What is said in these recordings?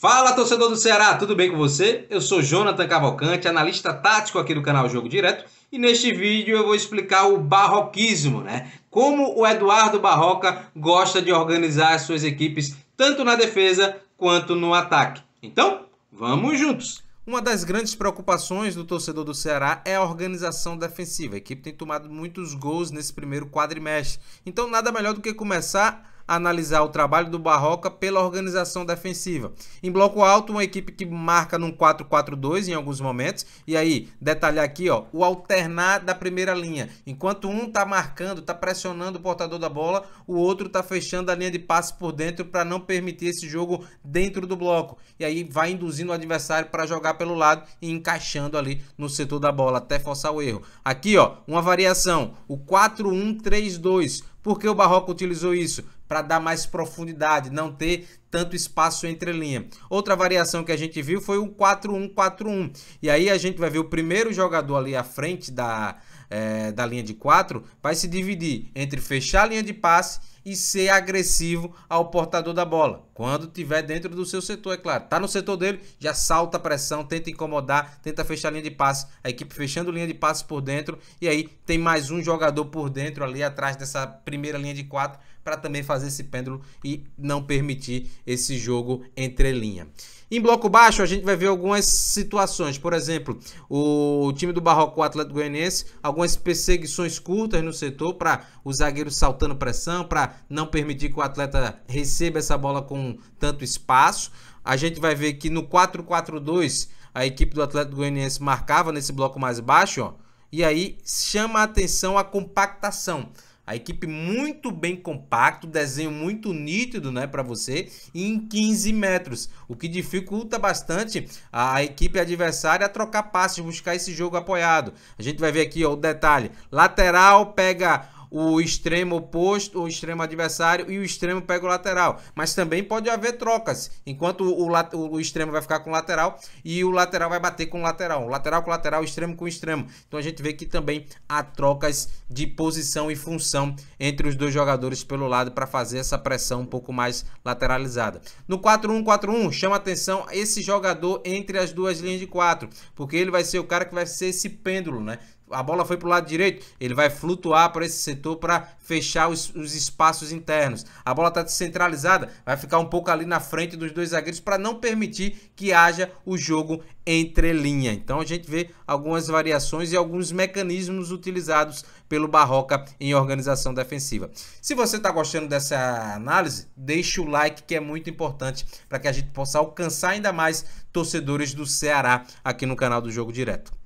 Fala, torcedor do Ceará, tudo bem com você? Eu sou Jonathan Cavalcante, analista tático aqui do canal Jogo Direto, e neste vídeo eu vou explicar o barroquismo, né? Como o Eduardo Barroca gosta de organizar as suas equipes, tanto na defesa quanto no ataque. Então, vamos juntos! Uma das grandes preocupações do torcedor do Ceará é a organização defensiva. A equipe tem tomado muitos gols nesse primeiro quadrimestre. Então, nada melhor do que começar analisar o trabalho do Barroca pela organização defensiva. Em bloco alto, uma equipe que marca num 4-4-2 em alguns momentos. E aí, detalhar aqui, ó, o alternar da primeira linha. Enquanto um tá marcando, tá pressionando o portador da bola, o outro tá fechando a linha de passe por dentro para não permitir esse jogo dentro do bloco. E aí vai induzindo o adversário para jogar pelo lado e encaixando ali no setor da bola até forçar o erro. Aqui, ó, uma variação, o 4-1-3-2. Por que o Barroca utilizou isso? para dar mais profundidade, não ter tanto espaço entre linha. Outra variação que a gente viu foi o 4-1-4-1. E aí a gente vai ver o primeiro jogador ali à frente da, é, da linha de 4 vai se dividir entre fechar a linha de passe e ser agressivo ao portador da bola. Quando tiver dentro do seu setor, é claro. Tá no setor dele, já salta a pressão, tenta incomodar, tenta fechar a linha de passe. A equipe fechando linha de passe por dentro e aí tem mais um jogador por dentro ali atrás dessa primeira linha de quatro para também fazer esse pêndulo e não permitir esse jogo entre linha. Em bloco baixo, a gente vai ver algumas situações. Por exemplo, o time do Barroco o Atlético Goianiense, algumas perseguições curtas no setor para o zagueiro saltando pressão, para não permitir que o atleta receba essa bola com tanto espaço. A gente vai ver que no 4-4-2 a equipe do Atlético Goianiense marcava nesse bloco mais baixo, ó, e aí chama a atenção a compactação. A equipe muito bem compacto, desenho muito nítido né, para você, em 15 metros, o que dificulta bastante a equipe adversária a trocar passes, buscar esse jogo apoiado. A gente vai ver aqui ó, o detalhe: lateral pega o extremo oposto, o extremo adversário e o extremo pega o lateral. Mas também pode haver trocas, enquanto o, o, o extremo vai ficar com o lateral e o lateral vai bater com o lateral. O lateral com lateral, extremo com extremo. Então a gente vê que também há trocas de posição e função entre os dois jogadores pelo lado para fazer essa pressão um pouco mais lateralizada. No 4-1-4-1, chama atenção esse jogador entre as duas linhas de 4, porque ele vai ser o cara que vai ser esse pêndulo, né? a bola foi para o lado direito, ele vai flutuar para esse setor para fechar os, os, espaços internos. A bola está descentralizada, vai ficar um pouco ali na frente dos dois zagueiros para não permitir que haja o jogo entre linha. Então a gente vê algumas variações e alguns mecanismos utilizados pelo Barroca em organização defensiva. Se você está gostando dessa análise, deixa o like que é muito importante para que a gente possa alcançar ainda mais torcedores do Ceará aqui no canal do Jogo Direto.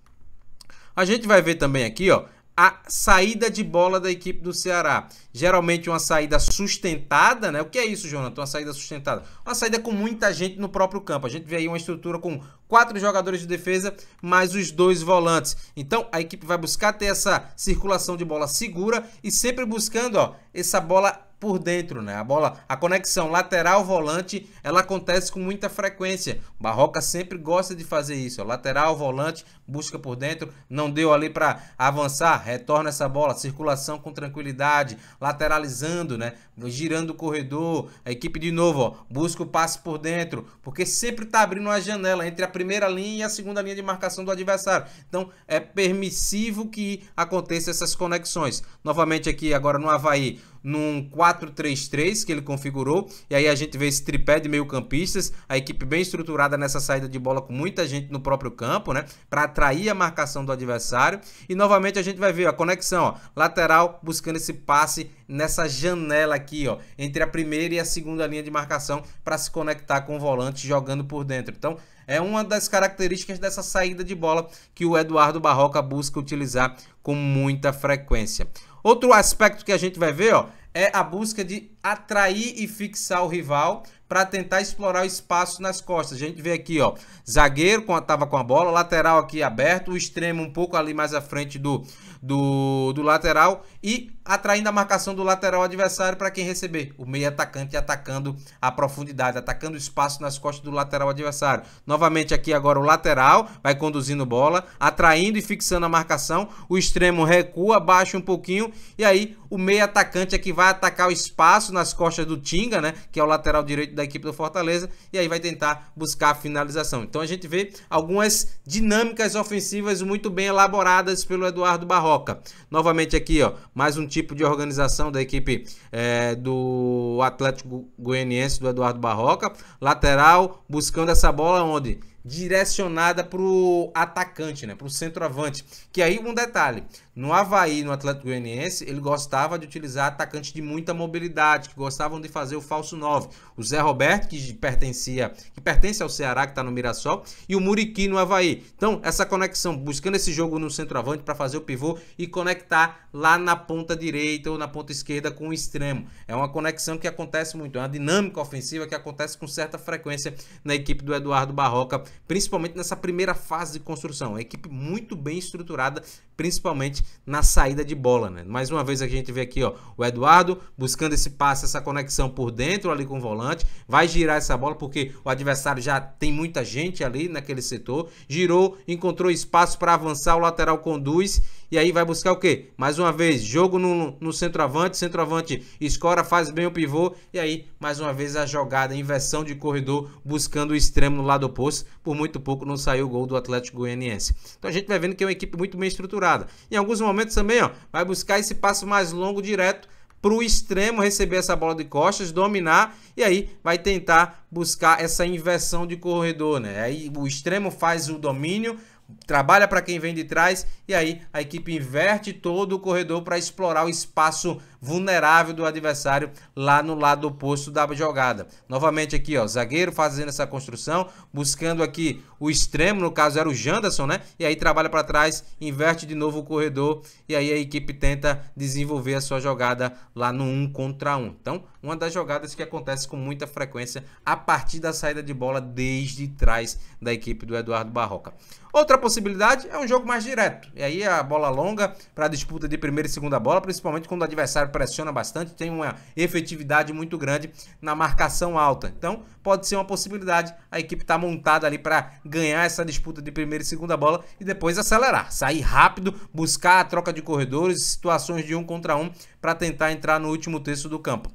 A gente vai ver também aqui, ó, a saída de bola da equipe do Ceará. Geralmente uma saída sustentada, né? O que é isso, Jonathan? Uma saída sustentada. Uma saída com muita gente no próprio campo. A gente vê aí uma estrutura com quatro jogadores de defesa, mais os dois volantes. Então, a equipe vai buscar ter essa circulação de bola segura e sempre buscando, ó, essa bola por dentro, né? A bola, a conexão lateral-volante, ela acontece com muita frequência. O Barroca sempre gosta de fazer isso. Ó. É lateral, volante, busca por dentro, não deu ali para avançar, retorna essa bola, circulação com tranquilidade, lateralizando, né? Girando o corredor, a equipe de novo, ó, busca o passe por dentro, porque sempre tá abrindo uma janela entre a primeira linha e a segunda linha de marcação do adversário. Então, é permissivo que aconteça essas conexões. Novamente aqui agora no Havaí, num 4-3-3 que ele configurou. E aí a gente vê esse tripé de meio-campistas, a equipe bem estruturada nessa saída de bola com muita gente no próprio campo, né? Para atrair a marcação do adversário. E novamente a gente vai ver a conexão, ó, lateral buscando esse passe nessa janela aqui, ó, entre a primeira e a segunda linha de marcação para se conectar com o volante jogando por dentro. Então, é uma das características dessa saída de bola que o Eduardo Barroca busca utilizar com muita frequência. Outro aspecto que a gente vai ver, ó, é a busca de atrair e fixar o rival para tentar explorar o espaço nas costas. A gente vê aqui, ó, zagueiro com tava com a bola, lateral aqui aberto, o extremo um pouco ali mais à frente do, do, do lateral e atraindo a marcação do lateral adversário para quem receber. O meio atacante atacando a profundidade, atacando o espaço nas costas do lateral adversário. Novamente aqui agora o lateral vai conduzindo bola, atraindo e fixando a marcação. O extremo recua, baixa um pouquinho e aí o meio atacante é que vai atacar o espaço nas costas do Tinga, né? Que é o lateral direito da equipe do Fortaleza, e aí vai tentar buscar a finalização. Então a gente vê algumas dinâmicas ofensivas muito bem elaboradas pelo Eduardo Barroca. Novamente aqui, ó, mais um tipo de organização da equipe é, do Atlético Goianiense do Eduardo Barroca. Lateral buscando essa bola onde? direcionada pro atacante, né? Pro centroavante. Que aí, um detalhe. No Havaí, no Atlético Goianiense, ele gostava de utilizar atacantes de muita mobilidade, que gostavam de fazer o falso 9. O Zé Roberto, que pertencia, que pertence ao Ceará, que está no Mirassol, e o Muriqui no Havaí. Então, essa conexão, buscando esse jogo no centroavante para fazer o pivô e conectar lá na ponta direita ou na ponta esquerda com o extremo. É uma conexão que acontece muito, é uma dinâmica ofensiva que acontece com certa frequência na equipe do Eduardo Barroca principalmente nessa primeira fase de construção. É uma equipe muito bem estruturada principalmente na saída de bola, né? Mais uma vez a gente vê aqui, ó, o Eduardo buscando esse passe, essa conexão por dentro ali com o volante, vai girar essa bola porque o adversário já tem muita gente ali naquele setor, girou, encontrou espaço para avançar, o lateral conduz e aí vai buscar o quê? Mais uma vez, jogo no, no centroavante, centroavante escora, faz bem o pivô e aí mais uma vez a jogada, inversão de corredor, buscando o extremo no lado oposto, por muito pouco não saiu o gol do Atlético Goianiense. Então a gente vai vendo que é uma equipe muito bem estruturada segurada. Em alguns momentos também, ó, vai buscar esse passo mais longo direto para o extremo receber essa bola de costas, dominar e aí vai tentar buscar essa inversão de corredor, né? Aí o extremo faz o domínio, trabalha para quem vem de trás e aí a equipe inverte todo o corredor para explorar o espaço vulnerável do adversário lá no lado oposto da jogada. Novamente aqui, ó, zagueiro fazendo essa construção, buscando aqui o extremo, no caso era o Janderson, né? E aí trabalha para trás, inverte de novo o corredor e aí a equipe tenta desenvolver a sua jogada lá no 1 um contra 1. Um. Então, uma das jogadas que acontece com muita frequência a partir da saída de bola desde trás da equipe do Eduardo Barroca. Outra possibilidade é um jogo mais direto. E aí a bola longa para disputa de primeira e segunda bola, principalmente quando o adversário pressiona bastante, tem uma efetividade muito grande na marcação alta. Então, pode ser uma possibilidade a equipe estar tá montada ali para ganhar essa disputa de primeira e segunda bola e depois acelerar, sair rápido, buscar a troca de corredores, situações de um contra um para tentar entrar no último terço do campo.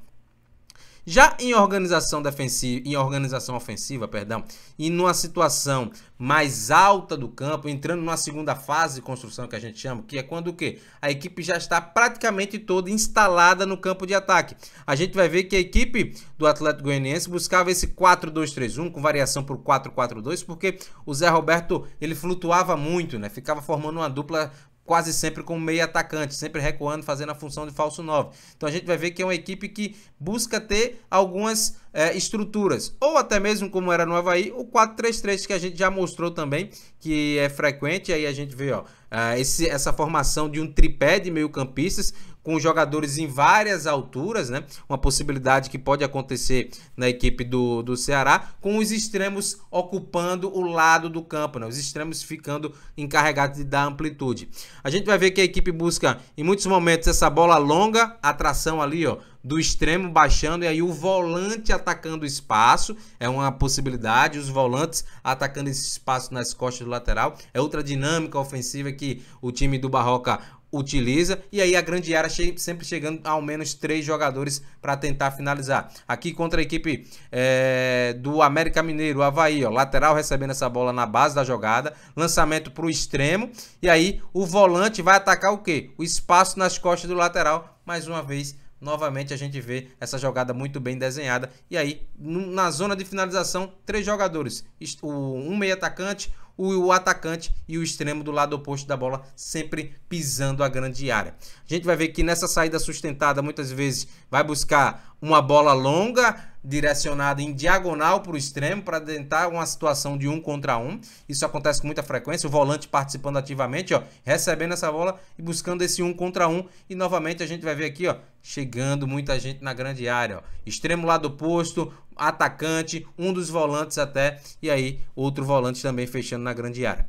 Já em organização defensiva, em organização ofensiva, perdão, e numa situação mais alta do campo, entrando numa segunda fase de construção que a gente chama, que é quando o quê? A equipe já está praticamente toda instalada no campo de ataque. A gente vai ver que a equipe do Atlético Goianiense buscava esse 4-2-3-1 com variação para o 4-4-2, porque o Zé Roberto ele flutuava muito, né? Ficava formando uma dupla quase sempre com meio atacante, sempre recuando, fazendo a função de falso 9. Então a gente vai ver que é uma equipe que busca ter algumas é, estruturas, ou até mesmo como era no Havaí, o 4-3-3 que a gente já mostrou também, que é frequente, aí a gente vê ó, ah, esse, essa formação de um tripé de meio campistas, com jogadores em várias alturas, né? Uma possibilidade que pode acontecer na equipe do, do Ceará, com os extremos ocupando o lado do campo, né? Os extremos ficando encarregados de dar amplitude. A gente vai ver que a equipe busca em muitos momentos essa bola longa, atração ali, ó, do extremo baixando e aí o volante atacando o espaço, é uma possibilidade, os volantes atacando esse espaço nas costas do lateral. É outra dinâmica ofensiva que o time do Barroca utiliza e aí a grande área che sempre chegando ao menos três jogadores para tentar finalizar. Aqui contra a equipe é, do América Mineiro, o Havaí, ó, lateral recebendo essa bola na base da jogada, lançamento para o extremo e aí o volante vai atacar o que O espaço nas costas do lateral, mais uma vez novamente a gente vê essa jogada muito bem desenhada. E aí, na zona de finalização, três jogadores: o um meio atacante, o atacante e o extremo do lado oposto da bola sempre pisando a grande área. A gente vai ver que nessa saída sustentada muitas vezes vai buscar uma bola longa direcionada em diagonal para o extremo para tentar uma situação de um contra um. Isso acontece com muita frequência. O volante participando ativamente, ó, recebendo essa bola e buscando esse um contra um. E novamente a gente vai ver aqui, ó, chegando muita gente na grande área. Ó. Extremo lado oposto, atacante, um dos volantes até, e aí outro volante também fechando na grande área.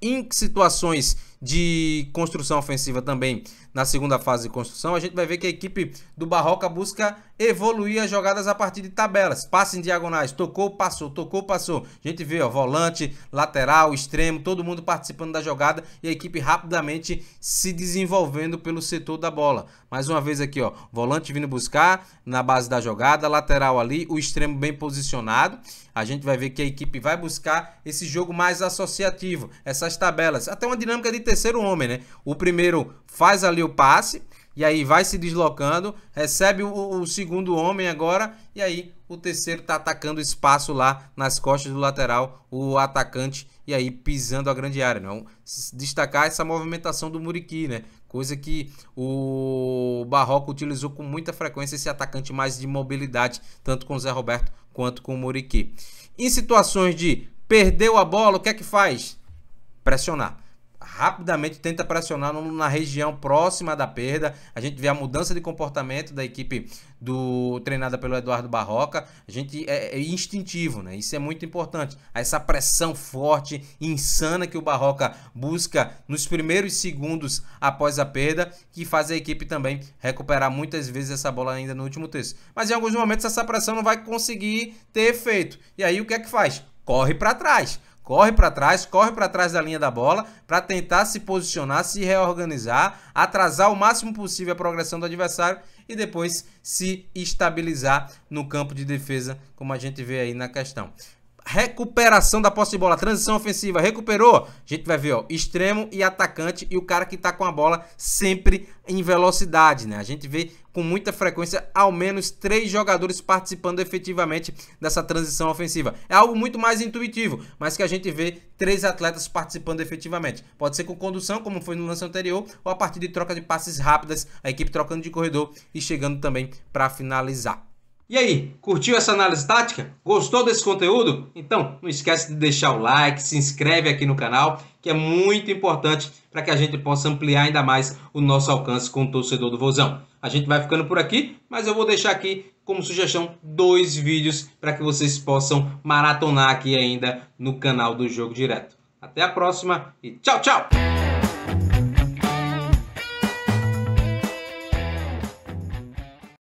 Em situações de construção ofensiva também na segunda fase de construção, a gente vai ver que a equipe do Barroca busca evoluir as jogadas a partir de tabelas, passe em diagonais, tocou, passou, tocou, passou. A gente vê, ó, volante, lateral, extremo, todo mundo participando da jogada e a equipe rapidamente se desenvolvendo pelo setor da bola. Mais uma vez aqui, ó, volante vindo buscar na base da jogada, lateral ali, o extremo bem posicionado. A gente vai ver que a equipe vai buscar esse jogo mais associativo, essas tabelas, até uma dinâmica de terceiro homem, né? O primeiro faz ali o passe, e aí vai se deslocando, recebe o, o segundo homem agora, e aí o terceiro está atacando espaço lá nas costas do lateral, o atacante, e aí pisando a grande área. Não? Né? Então, destacar essa movimentação do Muriqui, né? Coisa que o Barroco utilizou com muita frequência esse atacante mais de mobilidade, tanto com o Zé Roberto quanto com o Muriqui. Em situações de perdeu a bola, o que é que faz? Pressionar rapidamente tenta pressionar na região próxima da perda. A gente vê a mudança de comportamento da equipe do treinada pelo Eduardo Barroca. A gente é, é instintivo, né? Isso é muito importante. Essa pressão forte, insana que o Barroca busca nos primeiros segundos após a perda, que faz a equipe também recuperar muitas vezes essa bola ainda no último terço. Mas em alguns momentos essa pressão não vai conseguir ter efeito. E aí o que é que faz? Corre para trás corre para trás, corre para trás da linha da bola para tentar se posicionar, se reorganizar, atrasar o máximo possível a progressão do adversário e depois se estabilizar no campo de defesa, como a gente vê aí na questão recuperação da posse de bola, transição ofensiva, recuperou. A gente vai ver, ó, extremo e atacante e o cara que tá com a bola sempre em velocidade, né? A gente vê com muita frequência ao menos três jogadores participando efetivamente dessa transição ofensiva. É algo muito mais intuitivo, mas que a gente vê três atletas participando efetivamente. Pode ser com condução, como foi no lance anterior, ou a partir de troca de passes rápidas, a equipe trocando de corredor e chegando também para finalizar. E aí, curtiu essa análise tática? Gostou desse conteúdo? Então, não esquece de deixar o like, se inscreve aqui no canal, que é muito importante para que a gente possa ampliar ainda mais o nosso alcance com o torcedor do Vozão. A gente vai ficando por aqui, mas eu vou deixar aqui como sugestão dois vídeos para que vocês possam maratonar aqui ainda no canal do Jogo Direto. Até a próxima e tchau, tchau!